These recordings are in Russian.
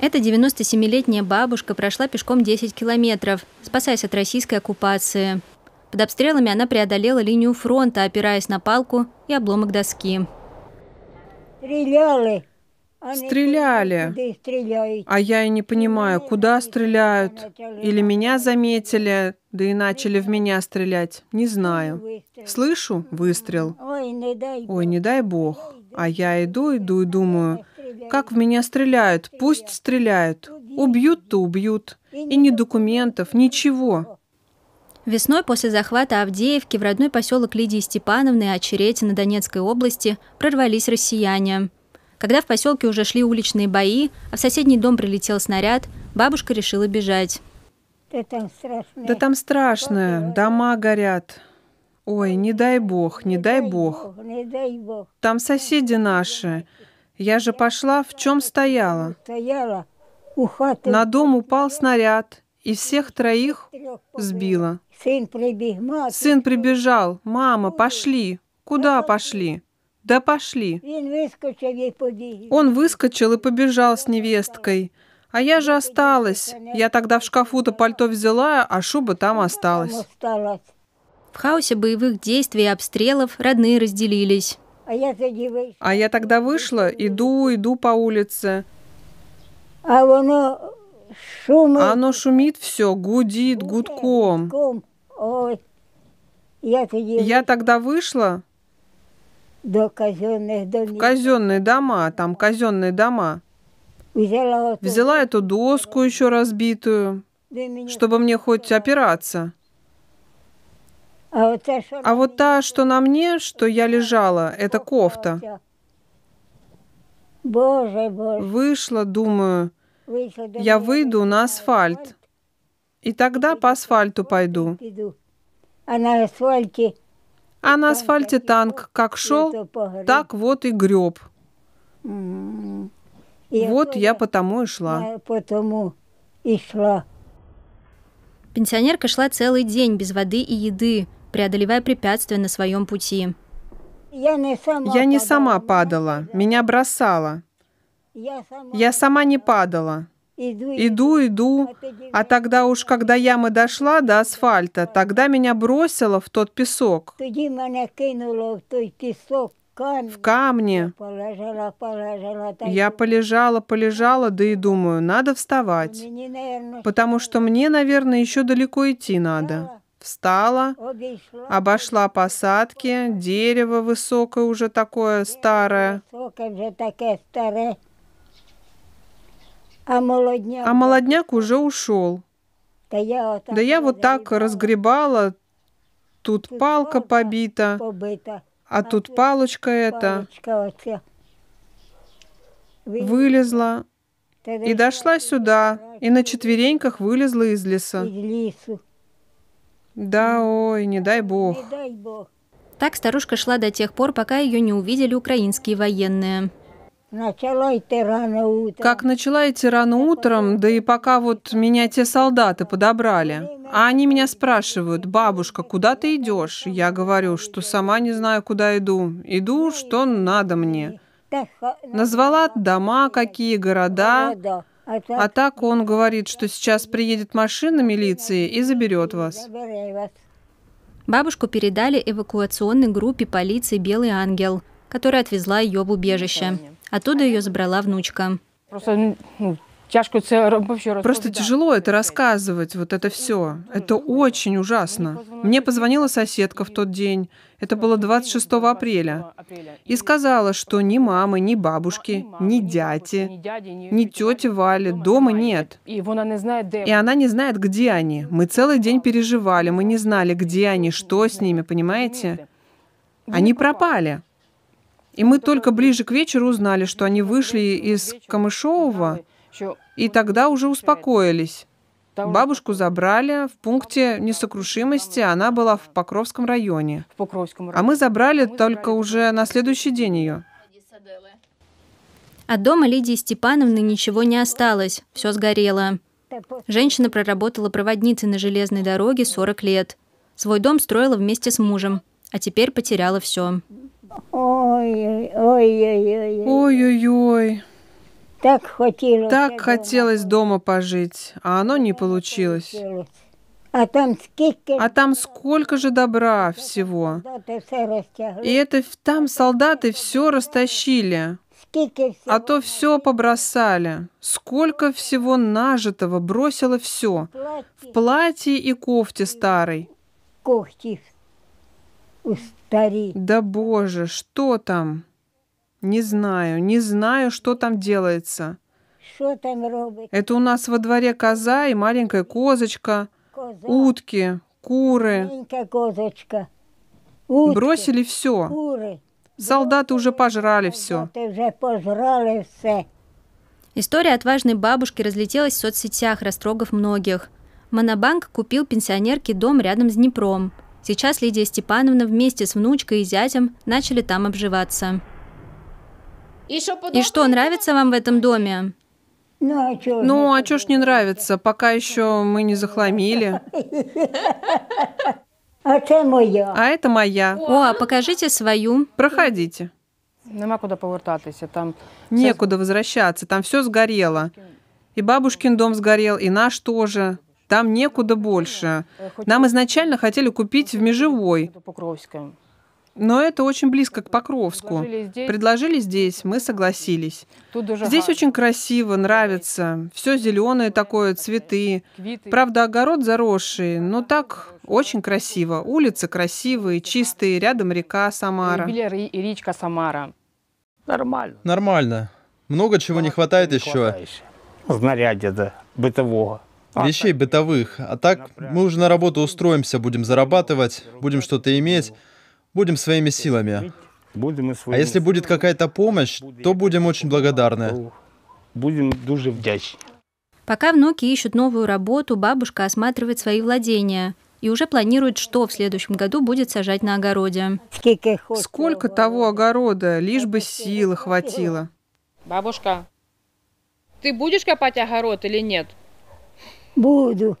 Эта 97-летняя бабушка прошла пешком 10 километров, спасаясь от российской оккупации. Под обстрелами она преодолела линию фронта, опираясь на палку и обломок доски. Стреляли. Стреляли. А я и не понимаю, куда стреляют. Или меня заметили, да и начали в меня стрелять. Не знаю. Слышу выстрел. Ой, не дай бог. А я иду, иду и думаю, как в меня стреляют? Пусть стреляют. Убьют-то убьют. И ни документов, ничего. Весной после захвата Авдеевки в родной поселок Лидии Степановны а на Донецкой области прорвались россияне. Когда в поселке уже шли уличные бои, а в соседний дом прилетел снаряд, бабушка решила бежать. Да там страшно. Да там страшно. Дома горят. Ой, не дай бог, не дай бог. Там соседи наши. Я же пошла, в чем стояла. Стояла у На дом упал снаряд, и всех троих сбила. Сын прибежал. Мама, пошли. Куда пошли? Да пошли. Он выскочил и побежал с невесткой. А я же осталась. Я тогда в шкафу-то пальто взяла, а шуба там осталась. В хаосе боевых действий и обстрелов родные разделились. А, а я тогда вышла, иду, иду по улице. А воно шумить. Оно шумит все, гудит гудком. Ком. Ой. Я тогда вышла до казенних домов. в казенные дома, там казенные дома. Взяла, эту доску еще разбитую, чтобы мне хоть опираться. А вот та, что а на мне, что я лежала, это кофта. Боже, боже. Вышла, думаю, я выйду на асфальт. И тогда по асфальту пойду. А на асфальте... А на асфальте танк как шел, так вот и греб. М-м-м. Вот я потому и шла. Потому и шла. Пенсионерка шла целый день без воды и еды преодолевая препятствия на своем пути. Я не сама, Я не сама падала, меня бросала. Я сама не падала. Иду, иду, а, а тогда уж, когда яма дошла до асфальта, тогда меня бросило в тот песок. В камне. Я полежала, полежала, да и думаю, надо вставать. Потому что мне, наверное, еще далеко идти надо встала, обошла посадки, дерево высокое уже такое старое. А, а молодняк, уже ушел. да я вот так разгребала, тут палка побита, а, а тут палочка эта вылезла и дошла сюда, и на четвереньках вылезла из леса. Да, ой, не дай бог. Не дай бог. Так старушка шла до тех пор, пока ее не увидели украинские военные. Начала идти рано утром. Как начала идти рано утром, да и пока вот меня те солдаты подобрали. А они меня спрашивают, бабушка, куда ты идешь? Я говорю, что сама не знаю, куда иду. Иду, что надо мне. Назвала дома, какие города. А, а так он говорит, что сейчас приедет машина милиции и заберет вас. Бабушку передали эвакуационной группе полиции «Белый ангел», которая отвезла ее в убежище. Оттуда ее забрала внучка. Просто ну, Тяжко это вообще Просто тяжело это рассказывать, вот это все. Это очень ужасно. Мне позвонила соседка в тот день, это было 26 апреля, и сказала, что ни мамы, ни бабушки, ни дяди, ни тети Вали дома нет. И она не знает, где они. Мы целый день переживали, мы не знали, где они, что с ними, понимаете? Они пропали. И мы только ближе к вечеру узнали, что они вышли из Камышового, и тогда уже успокоились. Бабушку забрали в пункте несокрушимости, она была в Покровском районе. А мы забрали а только уже на следующий день ее. От дома Лидии Степановны ничего не осталось, все сгорело. Женщина проработала проводницей на железной дороге 40 лет. Свой дом строила вместе с мужем, а теперь потеряла все. Ой-ой-ой. Так хотелось. Так хотелось дома пожить, а оно не получилось. А там, а там сколько же добра всего. И это там солдаты все растащили. А то все побросали. Сколько всего нажитого бросило все. В платье и кофте старой. Да боже, что там? Не знаю, не знаю, что там делается. Что там робить? Это у нас во дворе коза и маленькая козочка, Коза, утки, куры. Маленькая козочка. Утки, Бросили все. кури. Солдаты уже пожрали все. Уже вже пожрали все. История отважной бабушки разлетелась в соцсетях, растрогав многих. Монобанк купил пенсионерке дом рядом с Днепром. Сейчас Лидия Степановна вместе с внучкой и зятем начали там обживаться. И что нравится вам в этом доме? Ну, а что ну, а ж не нравится? Пока еще мы не захламили. А это моя. А это моя. О, а покажите свою. Проходите. Ну, нема куда повертатися. Там некуда возвращаться. Там все сгорело. И бабушкин дом сгорел, и наш тоже. Там некуда больше. Э, Нам изначально хотели купить в Межевой. Но это очень близко к Покровску. Предложили здесь, мы согласились. Здесь очень красиво, нравится. Все зеленое такое, цветы. Правда, огород заросший, но так очень красиво. Улицы красивые, чистые, рядом река Самара. и Речка Самара. Нормально. Нормально. Много чего не хватает еще. Знарядья, да, бытового а вещей бытовых. А так мы уже на работу устроимся, будем зарабатывать, будем что-то иметь. Будем своими силами. а если будет какая-то помощь, то будем очень благодарны. Будем дуже вдячні. Пока внуки ищут новую работу, бабушка осматривает свои владения и уже планирует, что в следующем году будет сажать на огороде. Сколько того огорода, лишь бы силы хватило. Бабушка, ты будешь копать огород или нет? Буду.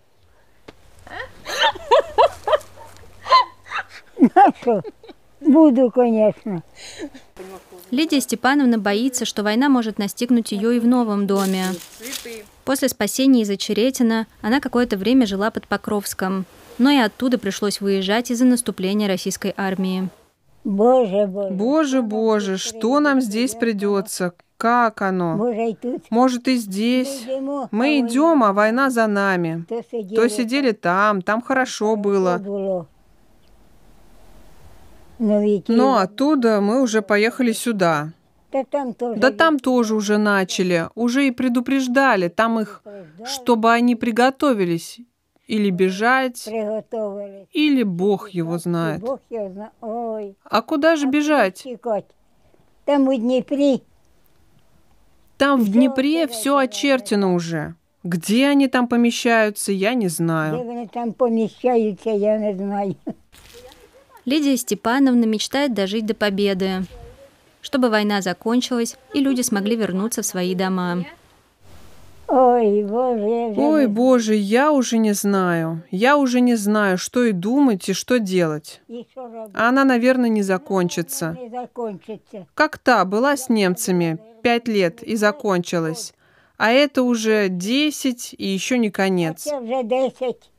Буду, конечно. Лидия Степановна боится, что война может настигнуть ее и в новом доме. После спасения из Очеретина она какое-то время жила под Покровском, но и оттуда пришлось выезжать из-за наступления российской армии. Боже, боже. Боже, боже, что нам здесь придется? Как оно? Может, и здесь. Мы идем, а война за нами. То сидели там, там хорошо было. Но оттуда мы уже поехали сюда. Да там, тоже, да там тоже уже начали, уже и предупреждали там их, чтобы они приготовились или бежать, или Бог его знает. Бог его зна... Ой. А куда же а бежать? Там в Днепре. Там в Днепре все очертено уже. Где они там помещаются, я не знаю. Где они там помещаются, я не знаю. Лидия Степановна мечтает дожить до победы, чтобы война закончилась и люди смогли вернуться в свои дома. Ой, боже, я... Ой, боже, я уже не знаю. Я уже не знаю, что и думать, и что делать. А она, наверное, ну, не закончится. Как та была с немцами пять лет и закончилась. А это уже десять и еще не конец. Это уже десять,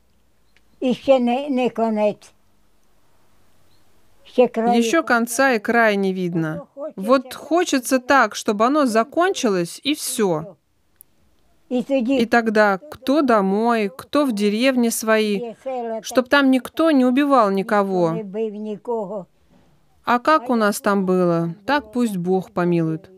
еще не, не конец. Еще конца и края не видно. Вот хочется так, чтобы оно закончилось, и все. И тогда кто домой, кто в деревне свои, чтобы там никто не убивал никого. А как у нас там было, так пусть Бог помилует.